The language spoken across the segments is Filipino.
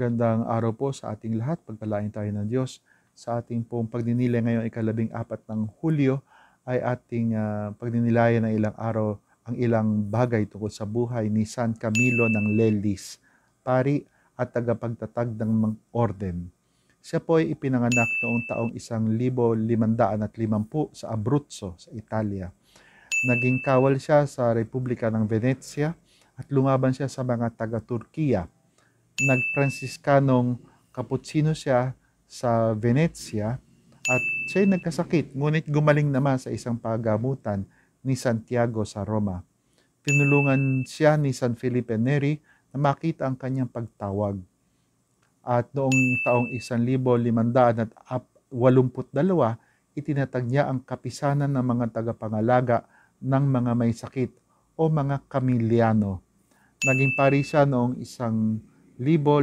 Magandang araw po sa ating lahat. Pagpalain tayo ng Diyos. Sa ating pong pagninilay ngayong ikalabing apat ng Hulyo ay ating uh, ah, pagninilayan ng ilang araw ang ilang bagay tungkol sa buhay ni San Camilo ng Lelis, pari at tagapagtatag ng mga orden. Siya po ay ipinanganak noong taong 1550 sa Abruzzo sa Italia. Naging kawal siya sa Republika ng Venezia at lumaban siya sa mga taga-Turkiya nagtransiskanong kaputsino siya sa Venezia at siya nagkasakit ngunit gumaling naman sa isang pagamutan ni Santiago sa Roma. Tinulungan siya ni San Felipe Neri na makita ang kanyang pagtawag. At noong taong 1582, itinatag niya ang kapisanan ng mga tagapangalaga ng mga may sakit o mga kamilyano. Naging pari siya noong isang libo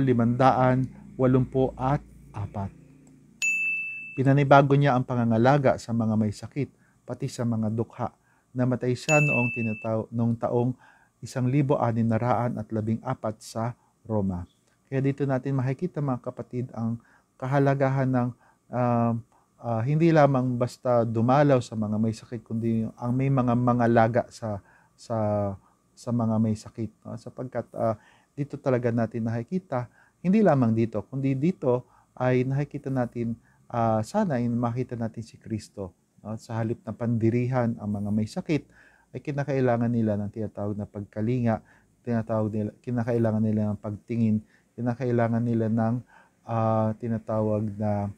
at apat. Pinanibago niya ang pangangalaga sa mga may sakit, pati sa mga dukha. Namatay siya noong, tinataw, noong taong 1614 sa Roma. Kaya dito natin makikita mga kapatid ang kahalagahan ng uh, uh, hindi lamang basta dumalaw sa mga may sakit kundi ang may mga mangalaga sa sa sa mga may sakit no? sapagkat uh, dito talaga natin nakikita, hindi lamang dito, kundi dito ay nakikita natin, uh, sana ay makita natin si Kristo. No? Sa halip na pandirihan ang mga may sakit, ay kinakailangan nila ng tinatawag na pagkalinga, tinatawag nila, kinakailangan nila ng pagtingin, kinakailangan nila ng uh, tinatawag na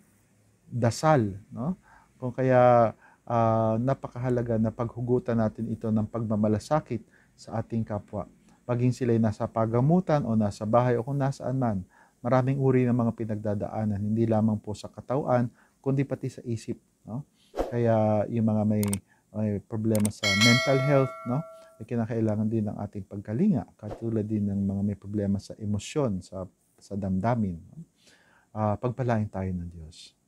dasal. No? Kung kaya uh, napakahalaga na paghugutan natin ito ng pagmamalasakit sa ating kapwa maging sila'y nasa pagamutan o nasa bahay o kung nasaan man. Maraming uri ng mga pinagdadaanan, hindi lamang po sa katawan, kundi pati sa isip. No? Kaya yung mga may, may problema sa mental health, no? ay kinakailangan din ng ating pagkalinga, katulad din ng mga may problema sa emosyon, sa, sa damdamin. No? Uh, pagpalain tayo ng Diyos.